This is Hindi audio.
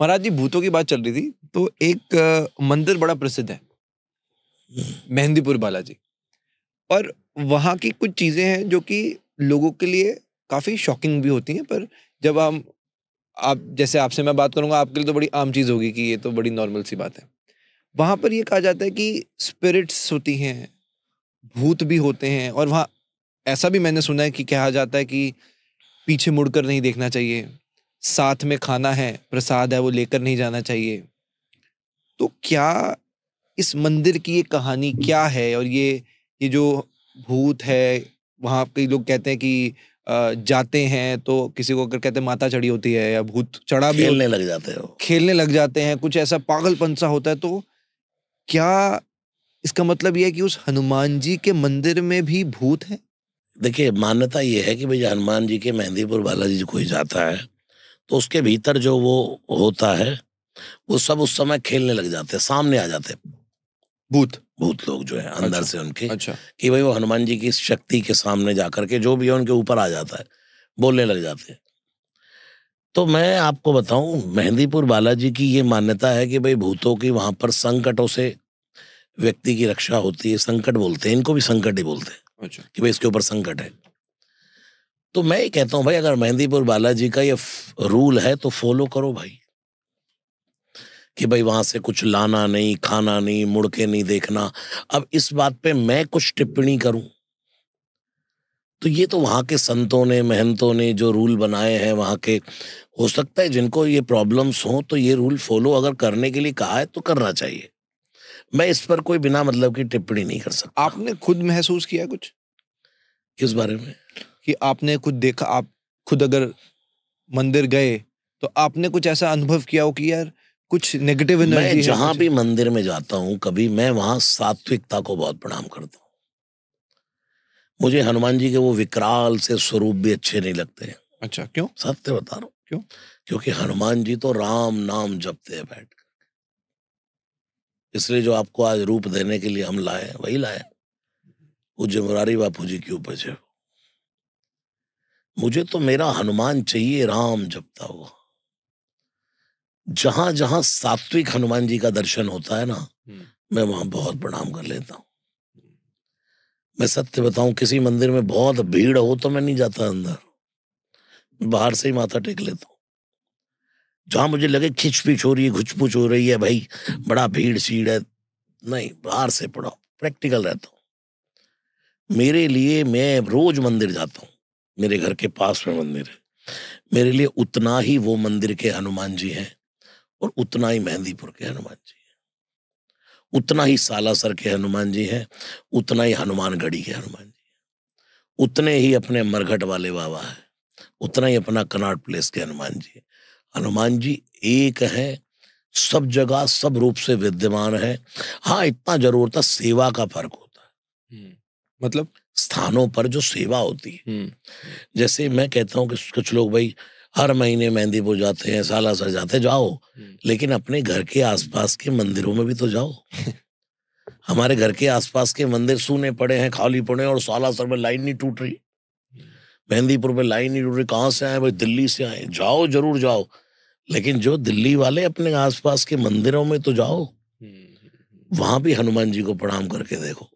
महाराज जी भूतों की बात चल रही थी तो एक मंदिर बड़ा प्रसिद्ध है मेहंदीपुर बालाजी और वहाँ की कुछ चीज़ें हैं जो कि लोगों के लिए काफ़ी शॉकिंग भी होती हैं पर जब हम आप जैसे आपसे मैं बात करूँगा आपके लिए तो बड़ी आम चीज़ होगी कि ये तो बड़ी नॉर्मल सी बात है वहाँ पर ये कहा जाता है कि स्पिरिट्स होती हैं भूत भी होते हैं और वहाँ ऐसा भी मैंने सुना है कि कहा जाता है कि पीछे मुड़कर नहीं देखना चाहिए साथ में खाना है प्रसाद है वो लेकर नहीं जाना चाहिए तो क्या इस मंदिर की ये कहानी क्या है और ये ये जो भूत है वहाँ कई लोग कहते हैं कि जाते हैं तो किसी को अगर कहते हैं माता चढ़ी होती है या भूत चढ़ा भी खेलने लग जाते हो खेलने लग जाते हैं कुछ ऐसा पागलपन सा होता है तो क्या इसका मतलब यह है कि उस हनुमान जी के मंदिर में भी भूत है देखिए मान्यता ये है कि भाई हनुमान जी के मेहंदीपुर बालाजी कोई जाता है तो उसके भीतर जो वो होता है वो सब उस समय खेलने लग जाते हैं सामने आ जाते भूत भूत लोग जो है अंदर अच्छा, से उनके अच्छा कि भाई वो हनुमान जी की शक्ति के सामने जाकर के जो भी है उनके ऊपर आ जाता है बोलने लग जाते हैं तो मैं आपको बताऊं मेहंदीपुर बालाजी की ये मान्यता है कि भाई भूतों की वहां पर संकटों से व्यक्ति की रक्षा होती है संकट बोलते हैं इनको भी संकट ही बोलते हैं अच्छा। कि भाई इसके ऊपर संकट है तो मैं ये कहता हूं भाई अगर मेहंदीपुर बालाजी का ये रूल है तो फॉलो करो भाई कि भाई वहां से कुछ लाना नहीं खाना नहीं मुड़ के नहीं देखना अब इस बात पे मैं कुछ टिप्पणी करूं तो ये तो वहां के संतों ने महंतों ने जो रूल बनाए हैं वहां के हो सकता है जिनको ये प्रॉब्लम्स हो तो ये रूल फॉलो अगर करने के लिए कहा है तो करना चाहिए मैं इस पर कोई बिना मतलब की टिप्पणी नहीं कर सकता आपने खुद महसूस किया कुछ किस बारे में कि आपने कुछ देखा आप खुद अगर मंदिर गए तो आपने कुछ ऐसा अनुभव किया हो कि यार कुछ नेगेटिव मैं जहां भी मंदिर में जाता हूं कभी मैं वहां सात्विकता को बहुत प्रणाम करता हूँ मुझे हनुमान जी के वो विकराल से स्वरूप भी अच्छे नहीं लगते अच्छा क्यों सत्य बता रहा हूँ क्यों क्योंकि हनुमान जी तो राम नाम जपते हैं बैठ कर इसलिए जो आपको आज रूप देने के लिए हम लाए वही लाए पूज्य मुरारी बापू जी की उपज है मुझे तो मेरा हनुमान चाहिए राम जपता हुआ जहां जहां सात्विक हनुमान जी का दर्शन होता है ना मैं वहां बहुत प्रणाम कर लेता हूं मैं सत्य बताऊं किसी मंदिर में बहुत भीड़ हो तो मैं नहीं जाता अंदर बाहर से ही माथा टेक लेता हूं जहां मुझे लगे खिच पिच हो रही है घुचपुच हो रही है भाई बड़ा भीड़ सीड़ है नहीं बाहर से पढ़ाओ प्रैक्टिकल रहता हूँ मेरे लिए मैं रोज मंदिर जाता हूँ मेरे घर के पास में मंदिर है मेरे लिए उतना ही वो मंदिर के हनुमान जी हैं और उतना ही मेहंदीपुर के हनुमान जी हैं उतना ही सालासर के हनुमान जी हैं उतना ही हनुमानगढ़ी के हनुमान जी हैं उतने ही अपने मरघट वाले बाबा हैं उतना ही अपना कनाट प्लेस के हनुमान जी हैं हनुमान जी एक हैं सब जगह सब रूप से विद्यमान है हाँ इतना जरूरत सेवा का फर्क होता है हम्म, मतलब स्थानों पर जो सेवा होती है हम्म। जैसे मैं कहता हूँ कि कुछ लोग भाई हर महीने मेहंदीपुर जाते हैं साला सर जाते जाओ हम्म। लेकिन अपने घर के आसपास के मंदिरों में भी तो जाओ हमारे घर के आसपास के मंदिर सूने पड़े हैं खाली पड़े हैं और साला सर में लाइन नहीं टूट रही हम्म। मेहंदीपुर में लाइन नहीं टूट रही कहाँ से आए भाई दिल्ली से आए जाओ जरूर जाओ लेकिन जो दिल्ली वाले अपने आसपास के मंदिरों में तो जाओ वहां भी हनुमान जी को प्रणाम करके देखो